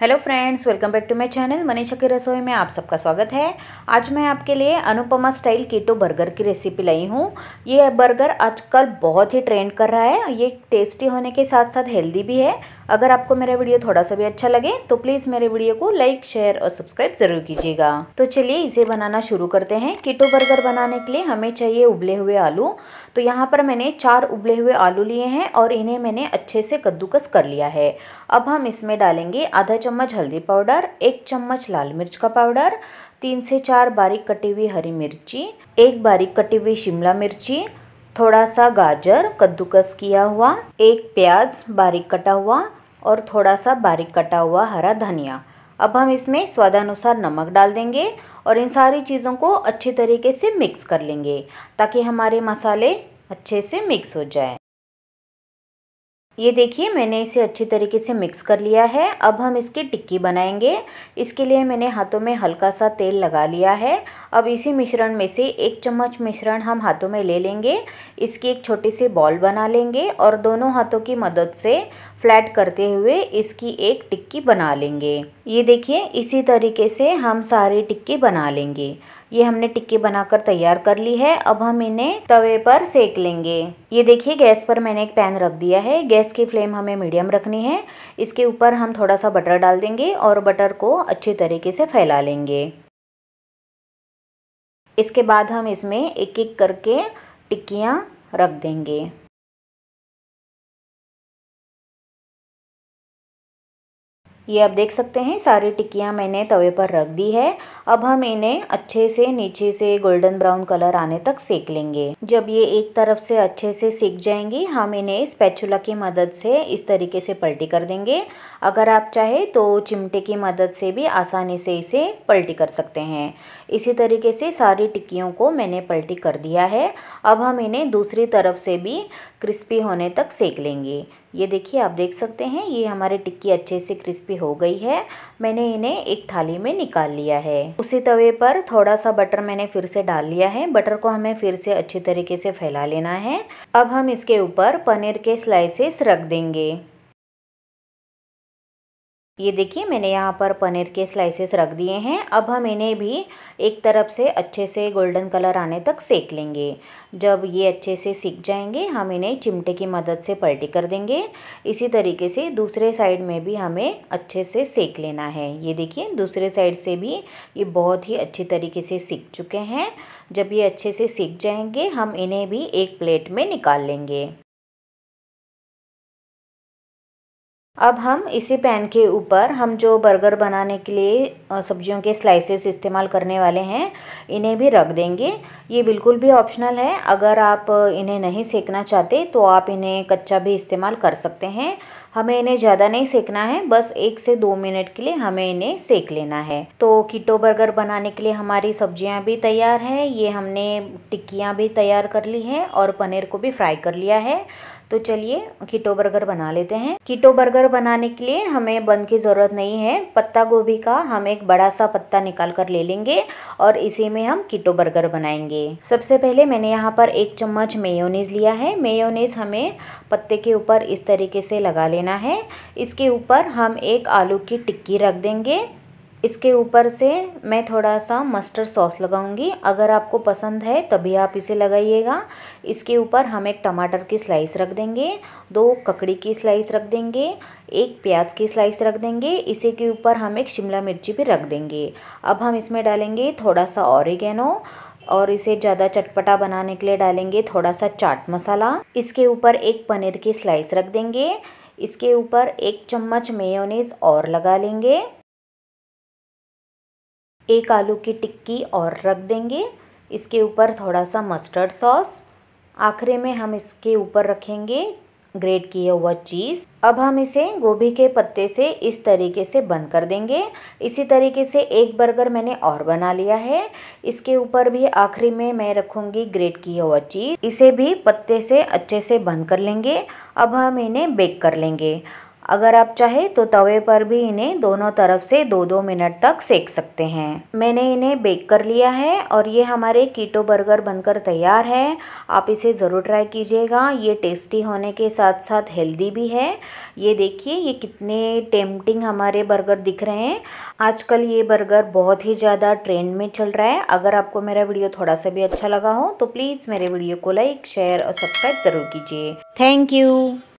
hello friends welcome back to my channel Manisha की रसोई में आप सबका स्वागत है आज मैं आपके लिए अनुपमा स्टाइल कीटो बर्गर की रेसिपी लाई हूँ ये बर्गर आजकल बहुत ही ट्रेंड कर रहा है ये टेस्टी होने के साथ साथ हेल्दी भी है अगर आपको मेरा वीडियो थोड़ा सा भी अच्छा लगे तो प्लीज़ मेरे वीडियो को लाइक शेयर और सब्सक्राइब ज़रूर कीजिएगा तो चलिए इसे बनाना शुरू करते हैं किटो बर्गर बनाने के लिए हमें चाहिए उबले हुए आलू तो यहाँ पर मैंने चार उबले हुए आलू लिए हैं और इन्हें मैंने अच्छे से कद्दूकस कर लिया है अब हम इसमें डालेंगे आधा चम्मच हल्दी पाउडर एक चम्मच लाल मिर्च का पाउडर तीन से चार बारीक कटी हुई हरी मिर्ची एक बारीक कटी हुई शिमला मिर्ची थोड़ा सा गाजर कद्दूकस किया हुआ एक प्याज बारीक कटा हुआ और थोड़ा सा बारीक कटा हुआ हरा धनिया अब हम इसमें स्वादानुसार नमक डाल देंगे और इन सारी चीज़ों को अच्छे तरीके से मिक्स कर लेंगे ताकि हमारे मसाले अच्छे से मिक्स हो जाए ये देखिए मैंने इसे अच्छी तरीके से मिक्स कर लिया है अब हम इसकी टिक्की बनाएंगे इसके लिए मैंने हाथों में हल्का सा तेल लगा लिया है अब इसी मिश्रण में से एक चम्मच मिश्रण हम हाथों में ले लेंगे इसकी एक छोटी सी बॉल बना लेंगे और दोनों हाथों की मदद से फ्लैट करते हुए इसकी एक टिक्की बना लेंगे ये देखिए इसी तरीके से हम सारी टिक्की बना लेंगे ये हमने टिक्की बनाकर तैयार कर ली है अब हम इन्हें तवे पर सेक लेंगे ये देखिए गैस पर मैंने एक पैन रख दिया है गैस की फ्लेम हमें मीडियम रखनी है इसके ऊपर हम थोड़ा सा बटर डाल देंगे और बटर को अच्छे तरीके से फैला लेंगे इसके बाद हम इसमें एक एक करके टिक्कियाँ रख देंगे ये आप देख सकते हैं सारी टिक्कियाँ मैंने तवे पर रख दी है अब हम इन्हें अच्छे से नीचे से गोल्डन ब्राउन कलर आने तक सेक लेंगे जब ये एक तरफ से अच्छे से सेक जाएंगी हम इन्हें स्पैचुला की मदद से इस तरीके से पलटी कर देंगे अगर आप चाहे तो चिमटे की मदद से भी आसानी से इसे पलटी कर सकते हैं इसी तरीके से सारी टिक्कियों को मैंने पलटी कर दिया है अब हम इन्हें दूसरी तरफ से भी क्रिस्पी होने तक सेक लेंगे ये देखिए आप देख सकते हैं ये हमारे टिक्की अच्छे से क्रिस्पी हो गई है मैंने इन्हें एक थाली में निकाल लिया है उसी तवे पर थोड़ा सा बटर मैंने फिर से डाल लिया है बटर को हमें फिर से अच्छी तरीके से फैला लेना है अब हम इसके ऊपर पनीर के स्लाइसेस रख देंगे ये देखिए मैंने यहाँ पर पनीर के स्लाइसेस रख दिए हैं अब हम इन्हें भी एक तरफ से अच्छे से गोल्डन कलर आने तक सेक लेंगे जब ये अच्छे से सीख जाएंगे हम इन्हें चिमटे की मदद से पलटी कर देंगे इसी तरीके से दूसरे साइड में भी हमें अच्छे से सेक लेना है ये देखिए दूसरे साइड से भी ये बहुत ही अच्छी तरीके से सीख चुके हैं जब ये अच्छे से सीख जाएंगे हम इन्हें भी एक प्लेट में निकाल लेंगे अब हम इसी पैन के ऊपर हम जो बर्गर बनाने के लिए सब्जियों के स्लाइसेस इस्तेमाल करने वाले हैं इन्हें भी रख देंगे ये बिल्कुल भी ऑप्शनल है अगर आप इन्हें नहीं सेकना चाहते तो आप इन्हें कच्चा भी इस्तेमाल कर सकते हैं हमें इन्हें ज़्यादा नहीं सेकना है बस एक से दो मिनट के लिए हमें इन्हें सेक लेना है तो कीटो बर्गर बनाने के लिए हमारी सब्जियां भी तैयार है ये हमने टिक्कियाँ भी तैयार कर ली है और पनीर को भी फ्राई कर लिया है तो चलिए कीटो बर्गर बना लेते हैं कीटो बर्गर बनाने के लिए हमें बन की ज़रूरत नहीं है पत्ता गोभी का हम एक बड़ा सा पत्ता निकाल कर ले लेंगे और इसी में हम कीटो बर्गर बनाएंगे सबसे पहले मैंने यहाँ पर एक चम्मच मेयोनीज लिया है मेयोनीज हमें पत्ते के ऊपर इस तरीके से लगा लेना लेना है इसके ऊपर हम एक आलू की टिक्की रख देंगे इसके ऊपर से मैं थोड़ा सा मस्टर्ड सॉस लगाऊंगी अगर आपको पसंद है तभी आप इसे लगाइएगा इसके ऊपर हम एक टमाटर की स्लाइस रख देंगे दो ककड़ी की स्लाइस रख देंगे एक प्याज की स्लाइस रख देंगे इसी के ऊपर हम एक शिमला मिर्ची भी रख देंगे अब हम इसमें डालेंगे थोड़ा सा ऑरिगेनो और इसे ज़्यादा चटपटा बनाने के लिए डालेंगे थोड़ा सा चाट मसाला इसके ऊपर एक पनीर की स्लाइस रख देंगे इसके ऊपर एक चम्मच मेयोनेज़ और लगा लेंगे एक आलू की टिक्की और रख देंगे इसके ऊपर थोड़ा सा मस्टर्ड सॉस आखिरी में हम इसके ऊपर रखेंगे ग्रेट किया हुआ चीज़ अब हम इसे गोभी के पत्ते से इस तरीके से बंद कर देंगे इसी तरीके से एक बर्गर मैंने और बना लिया है इसके ऊपर भी आखिरी में मैं रखूँगी ग्रेट किया हुआ चीज़ इसे भी पत्ते से अच्छे से बंद कर लेंगे अब हम इन्हें बेक कर लेंगे अगर आप चाहे तो तवे पर भी इन्हें दोनों तरफ से दो दो मिनट तक सेक सकते हैं मैंने इन्हें बेक कर लिया है और ये हमारे कीटो बर्गर बनकर तैयार है आप इसे ज़रूर ट्राई कीजिएगा ये टेस्टी होने के साथ साथ हेल्दी भी है ये देखिए ये कितने टेम्पटिंग हमारे बर्गर दिख रहे हैं आजकल ये बर्गर बहुत ही ज़्यादा ट्रेंड में चल रहा है अगर आपको मेरा वीडियो थोड़ा सा भी अच्छा लगा हो तो प्लीज़ मेरे वीडियो को लाइक शेयर और सब्सक्राइब ज़रूर कीजिए थैंक यू